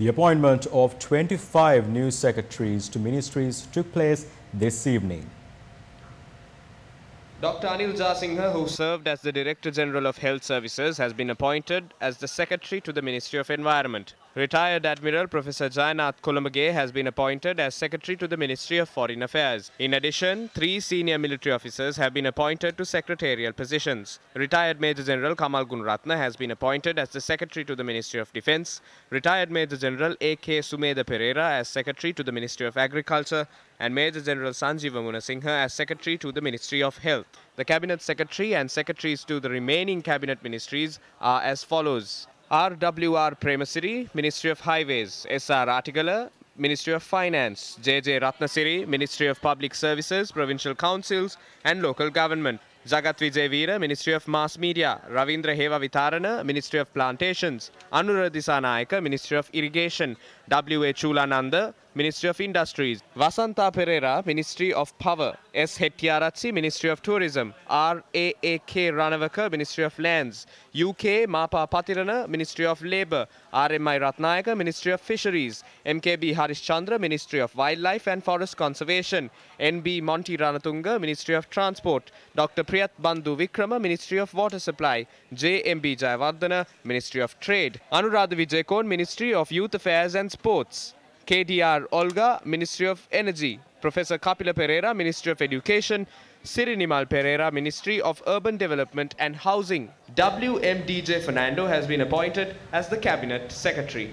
The appointment of 25 new secretaries to ministries took place this evening. Dr. Anil Jasingha, who served as the Director General of Health Services, has been appointed as the Secretary to the Ministry of Environment. Retired Admiral Professor Jayanath Kulamage has been appointed as Secretary to the Ministry of Foreign Affairs. In addition, three senior military officers have been appointed to secretarial positions. Retired Major General Kamal Gunratna has been appointed as the Secretary to the Ministry of Defence, retired Major General A.K. Sumedha Pereira as Secretary to the Ministry of Agriculture, and Major General Sanjeev Munasinghe as Secretary to the Ministry of Health. The Cabinet Secretary and Secretaries to the remaining Cabinet Ministries are as follows. RWR Premasiri, Ministry of Highways, SR Artigala, Ministry of Finance, JJ Ratnasiri, Ministry of Public Services, Provincial Councils and Local Government. Jagat Vijayvira, Ministry of Mass Media, Ravindra Heva Vitarana, Ministry of Plantations, Anuradhisa Nayaka, Ministry of Irrigation, W.A. Chulananda, Ministry of Industries, Vasanta Pereira, Ministry of Power, S. Hettiarachi, Ministry of Tourism, R.A.A.K. Ranavaka, Ministry of Lands, U.K. Mapa Patirana, Ministry of Labour, R.M.I. Ratnayaka, Ministry of Fisheries, M.K.B. Harishchandra, Ministry of Wildlife and Forest Conservation, N.B. Monty Ranatunga, Ministry of Transport, Dr. Priyat Bandhu Vikrama, Ministry of Water Supply, J.M.B. Jayavardhana, Ministry of Trade, Anuradha Vijayakorn, Ministry of Youth Affairs and Sports, KDR Olga, Ministry of Energy, Professor Kapila Pereira, Ministry of Education, Sirinimal Pereira, Ministry of Urban Development and Housing. WMDJ Fernando has been appointed as the Cabinet Secretary.